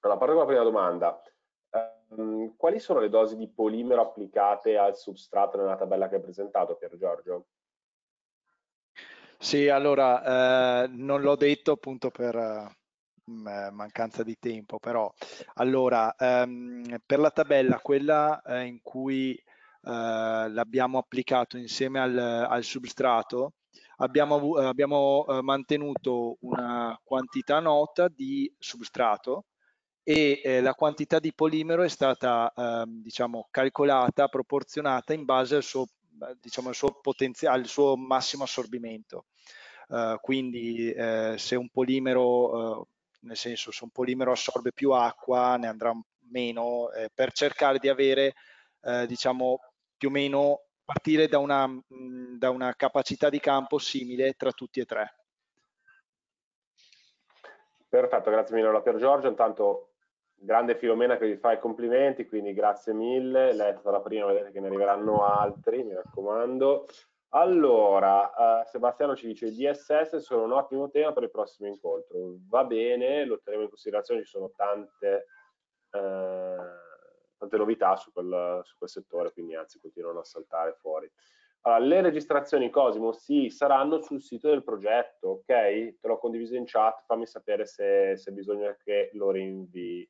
Allora, parto con la prima domanda. Um, quali sono le dosi di polimero applicate al substrato nella tabella che hai presentato, Pier Giorgio? Sì, allora, eh, non l'ho detto appunto per mm, eh, mancanza di tempo, però allora, ehm, per la tabella, quella eh, in cui eh, l'abbiamo applicato insieme al, al substrato, abbiamo, abbiamo eh, mantenuto una quantità nota di substrato e eh, la quantità di polimero è stata eh, diciamo, calcolata, proporzionata in base al suo, diciamo, al suo, al suo massimo assorbimento. Uh, quindi eh, se un polimero, uh, nel senso se un polimero assorbe più acqua ne andrà meno, eh, per cercare di avere eh, diciamo più o meno partire da una, mh, da una capacità di campo simile tra tutti e tre. Perfetto, grazie mille Pier Giorgio. Intanto grande Filomena che vi fa i complimenti, quindi grazie mille, lei è stata la prima, vedete che ne arriveranno altri, mi raccomando. Allora, eh, Sebastiano ci dice i DSS sono un ottimo tema per il prossimo incontro, va bene, lo teniamo in considerazione, ci sono tante, eh, tante novità su quel, su quel settore, quindi anzi continuano a saltare fuori. Allora, le registrazioni Cosimo sì, saranno sul sito del progetto, ok? Te l'ho condiviso in chat, fammi sapere se, se bisogna che lo rinvii.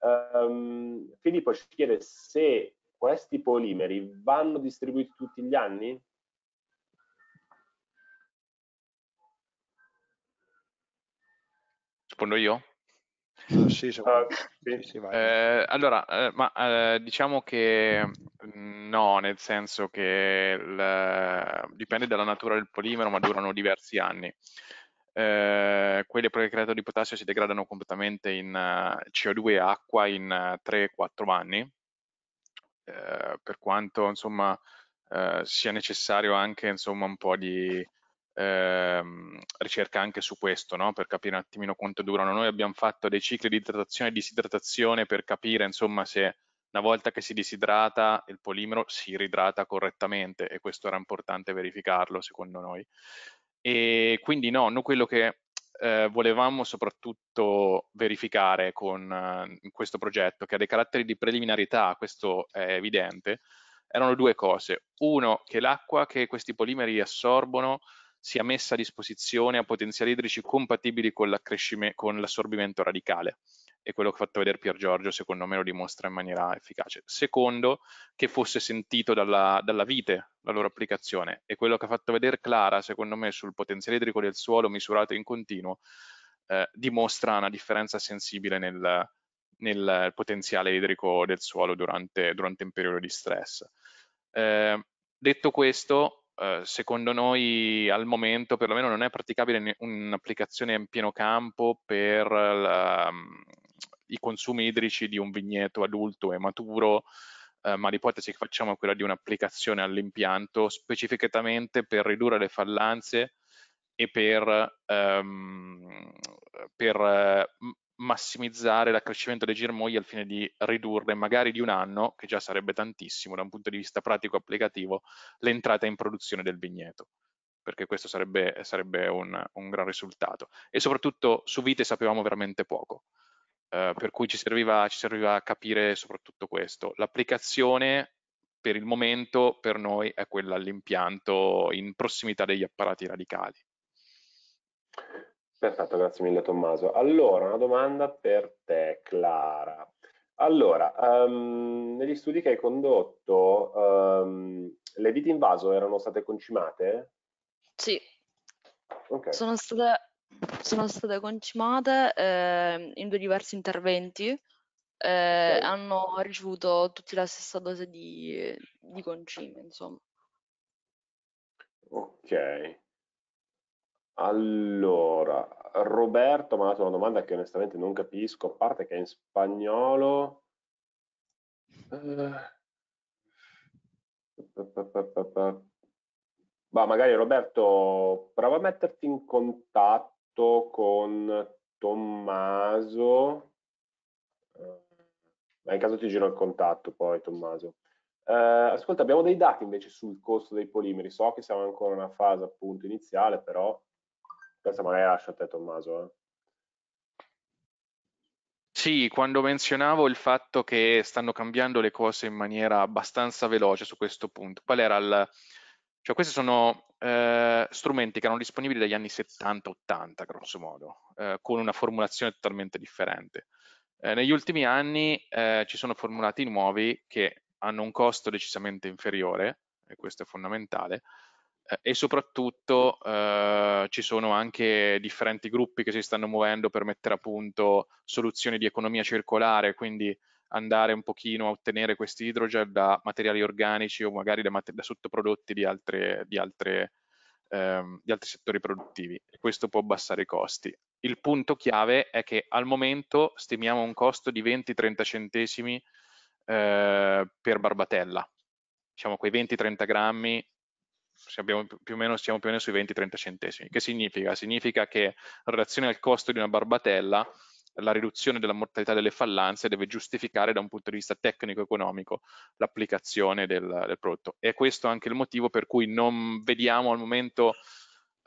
Um, Filippo ci chiede se questi polimeri vanno distribuiti tutti gli anni? Rispondo io? Sì, uh, sì. Sì, ah, eh, allora, eh, ma eh, diciamo che mm, no, nel senso che il, dipende dalla natura del polimero, ma durano diversi anni. Eh, quelle precreato di potassio si degradano completamente in uh, eh, CO2 e acqua in uh, eh, 3-4 anni, per quanto insomma sia necessario anche insomma un po' di ehm, ricerca anche su questo, no? per capire un attimino quanto durano. Noi abbiamo fatto dei cicli di idratazione e disidratazione per capire insomma, se una volta che si disidrata il polimero si ridrata correttamente e questo era importante verificarlo secondo noi. E quindi no, noi quello che eh, volevamo soprattutto verificare con eh, questo progetto, che ha dei caratteri di preliminarità, questo è evidente, erano due cose. Uno, che l'acqua che questi polimeri assorbono sia messa a disposizione a potenziali idrici compatibili con, l'assorbimento radicale e quello che ha fatto vedere Pier Giorgio secondo me lo dimostra in maniera efficace. Secondo, che fosse sentito dalla, dalla vite la loro applicazione e quello che ha fatto vedere Clara secondo me sul potenziale idrico del suolo misurato in continuo eh, dimostra una differenza sensibile nel, nel potenziale idrico del suolo durante, durante un periodo di stress. Eh, detto questo, eh, secondo noi al momento perlomeno non è praticabile un'applicazione in pieno campo per la, mm, i consumi idrici di un vigneto adulto e maturo, eh, ma l'ipotesi che facciamo è quella di un'applicazione all'impianto specificatamente per ridurre le fallanze e per, ehm, per eh, massimizzare l'accrescimento dei germogli al fine di ridurre magari di un anno, che già sarebbe tantissimo da un punto di vista pratico applicativo, l'entrata in produzione del vigneto perché questo sarebbe, sarebbe un, un, gran risultato. E soprattutto su vite sapevamo veramente poco, eh, per cui ci serviva, ci serviva capire soprattutto questo. L'applicazione per il momento per noi è quella all'impianto in prossimità degli apparati radicali. Perfetto, grazie mille Tommaso. Allora, una domanda per te, Clara. Allora, um, negli studi che hai condotto, um, le viti in vaso erano state concimate? Sì, okay. sono, state, sono, state, concimate eh, in due diversi interventi, eh, okay. hanno ricevuto tutti la stessa dose di, di concime, insomma. Ok, allora, Roberto mi ha dato una domanda che onestamente non capisco, a parte che è in spagnolo. Ma eh, magari Roberto, prova a metterti in contatto con Tommaso. Eh, ma in caso ti giro il contatto poi, Tommaso. Eh, ascolta, abbiamo dei dati invece sul costo dei polimeri. So che siamo ancora in una fase appunto iniziale, però questa magari lascia a te Tommaso. Eh. Sì, quando menzionavo il fatto che stanno cambiando le cose in maniera abbastanza veloce su questo punto, qual era il... Cioè questi sono eh, strumenti che erano disponibili dagli anni 70-80, grosso modo, eh, con una formulazione totalmente differente. Eh, negli ultimi anni eh, ci sono formulati nuovi che hanno un costo decisamente inferiore, e questo è fondamentale, eh, e soprattutto eh, ci sono anche differenti gruppi che si stanno muovendo per mettere a punto soluzioni di economia circolare, quindi andare un pochino a ottenere questi idrogel da materiali organici o magari da, da sottoprodotti di, altre, di, altre, ehm, di, altri settori produttivi. questo può abbassare i costi. Il punto chiave è che al momento stimiamo un costo di 20-30 centesimi eh, per barbatella. Diciamo quei 20-30 grammi siamo più o meno, siamo più o meno sui 20-30 centesimi. Che significa? Significa che in relazione al costo di una barbatella la riduzione della mortalità delle fallanze deve giustificare da un punto di vista tecnico-economico l'applicazione del, del, prodotto. E questo è anche il motivo per cui non vediamo al momento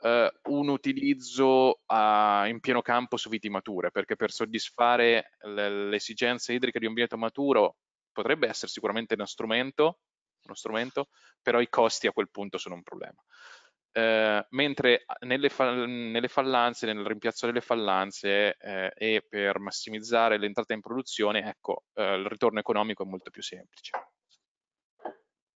eh, un utilizzo a, in pieno campo su viti mature, perché per soddisfare le, le esigenze idriche di un vieto maturo potrebbe essere sicuramente uno strumento, uno strumento, però i costi a quel punto sono un problema. Eh, mentre nelle, nelle, fallanze, nel rimpiazzo delle fallanze eh, e per massimizzare l'entrata in produzione, ecco, eh, il ritorno economico è molto più semplice.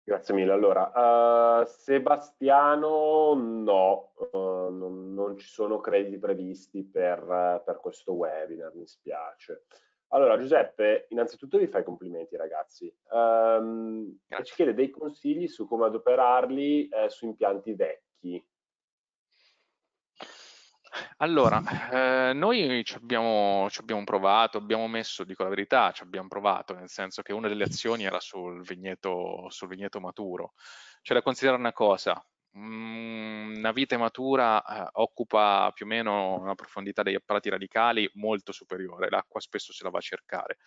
Grazie mille. Allora, uh, Sebastiano, no, uh, non, non, ci sono crediti previsti per, uh, per questo webinar, mi spiace. Allora Giuseppe, innanzitutto vi fai complimenti ragazzi, um, e ci chiede dei consigli su come adoperarli eh, su impianti vecchi. Allora, eh, noi ci abbiamo, ci abbiamo, provato, abbiamo messo, dico la verità, ci abbiamo provato, nel senso che una delle azioni era sul vigneto, sul vigneto maturo. C'è da considerare una cosa, Mm, una vite matura eh, occupa più o meno una profondità degli apparati radicali molto superiore, l'acqua spesso se la va a cercare.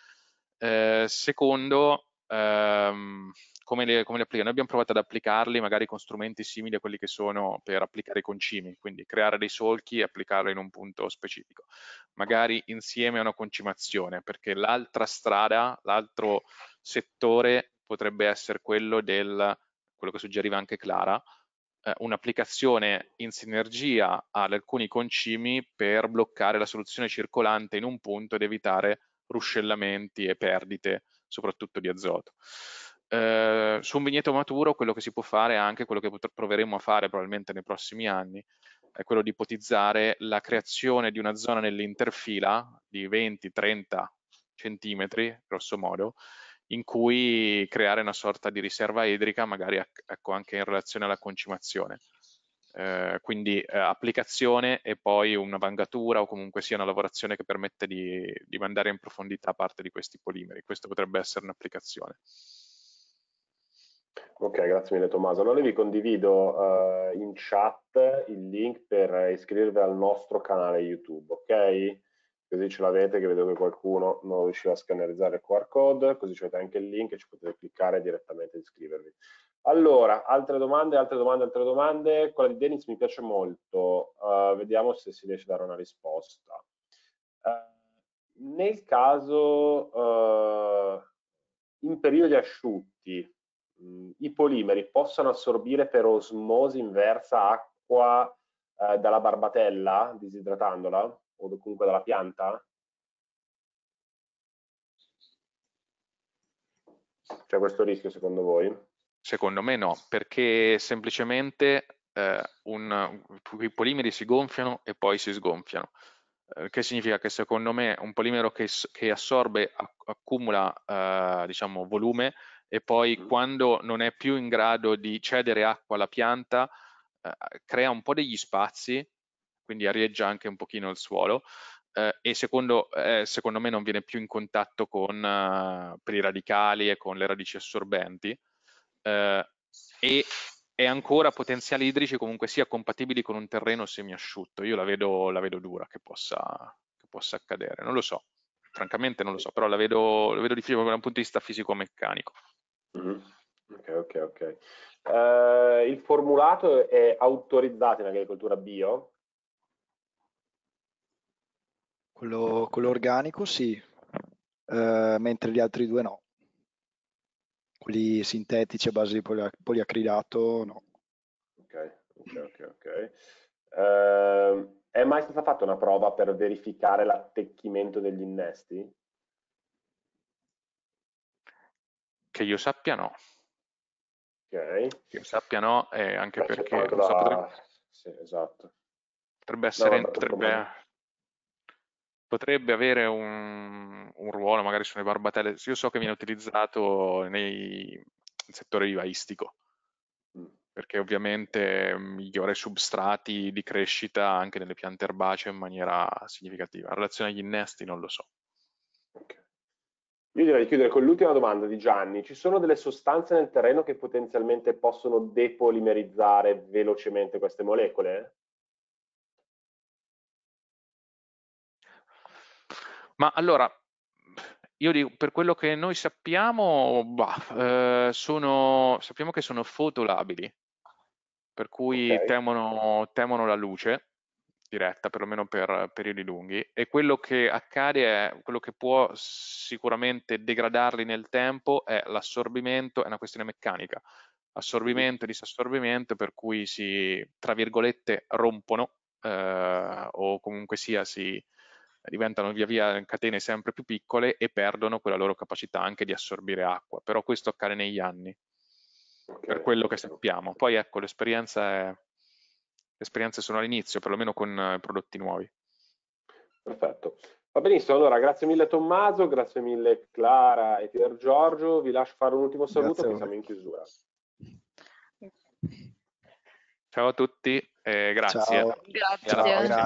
Eh, secondo, ehm, come, le, come le applichiamo? Noi abbiamo provato ad applicarli magari con strumenti simili a quelli che sono per applicare i concimi, quindi creare dei solchi e applicarli in un punto specifico, magari insieme a una concimazione, perché l'altra strada, l'altro settore potrebbe essere quello del quello che suggeriva anche Clara, eh, un'applicazione in sinergia ad alcuni concimi per bloccare la soluzione circolante in un punto ed evitare ruscellamenti e perdite, soprattutto di azoto. Eh, su un vigneto maturo quello che si può fare anche quello che proveremo a fare probabilmente nei prossimi anni, è quello di ipotizzare la creazione di una zona nell'interfila di 20-30 centimetri, grosso modo, in cui creare una sorta di riserva idrica, magari ecco, anche in relazione alla concimazione. Eh, quindi eh, applicazione e poi una vangatura o comunque sia una lavorazione che permette di, di mandare in profondità parte di questi polimeri. Questa potrebbe essere un'applicazione. Ok, grazie mille Tommaso. Allora vi condivido uh, in chat il link per iscrivervi al nostro canale YouTube, ok? così ce l'avete che vedo che qualcuno non riusciva a scannerizzare il QR code, così avete anche il link e ci potete cliccare direttamente e iscrivervi. Allora, altre domande, altre domande, altre domande. Quella di Denis mi piace molto, uh, vediamo se si riesce a dare una risposta. Uh, nel caso uh, in periodi asciutti, mh, mm, i polimeri possono assorbire per osmosi inversa acqua eh, dalla barbatella, disidratandola, o comunque dalla pianta? C'è questo rischio secondo voi? Secondo me no, perché semplicemente eh, un, i polimeri si gonfiano e poi si sgonfiano. Eh, che significa che secondo me un polimero che, che assorbe, accumula eh, diciamo, volume e poi mm. quando non è più in grado di cedere acqua alla pianta eh, crea un po' degli spazi, quindi arieggia anche un pochino il suolo eh, e secondo, eh, secondo, me non viene più in contatto con eh, per i radicali e con le radici assorbenti eh, e è ancora potenziali idrici comunque sia compatibili con un terreno semiasciutto. Io la vedo, la vedo dura che possa, che possa accadere, non lo so francamente non lo so, però la vedo, la vedo difficile da un punto di vista fisico-meccanico. Mm -hmm. Ok, ok, ok. Eh, il formulato è autorizzato in agricoltura bio? Quello, quello organico sì, eh, mentre gli altri due no. Quelli sintetici a base di poliacrilato no. Ok, ok, ok. okay. Eh, è mai stata fatta una prova per verificare l'attecchimento degli innesti? Che io sappia no. Okay. Che sappiano, e eh, anche Beh, perché la... so, potrebbe... Sì, esatto. potrebbe... essere... No, potrebbe... potrebbe avere un, un, ruolo, magari sulle barbatelle. Io so che viene utilizzato nei... nel settore vivaistico, mm. perché ovviamente migliora i substrati di crescita anche nelle piante erbacee in maniera significativa. In relazione agli innesti non lo so. Io direi di chiudere con l'ultima domanda di Gianni. Ci sono delle sostanze nel terreno che potenzialmente possono depolimerizzare velocemente queste molecole? Ma allora, io dico, per quello che noi sappiamo, bah, eh, sono, sappiamo che sono fotolabili, per cui okay. temono, temono la luce diretta, perlomeno per periodi lunghi, e quello che accade è, quello che può sicuramente degradarli nel tempo è l'assorbimento, è una questione meccanica, assorbimento e disassorbimento per cui si, tra virgolette, rompono eh, o comunque sia si diventano via via catene sempre più piccole e perdono quella loro capacità anche di assorbire acqua, però questo accade negli anni, okay. per quello che sappiamo. Poi ecco, l'esperienza è esperienze sono all'inizio, perlomeno con eh, prodotti nuovi. Perfetto. Va benissimo, allora grazie mille Tommaso, grazie mille Clara e Pier Giorgio, vi lascio fare un ultimo saluto che siamo in chiusura. Ciao a tutti e grazie. Ciao. Grazie. Ciao. grazie.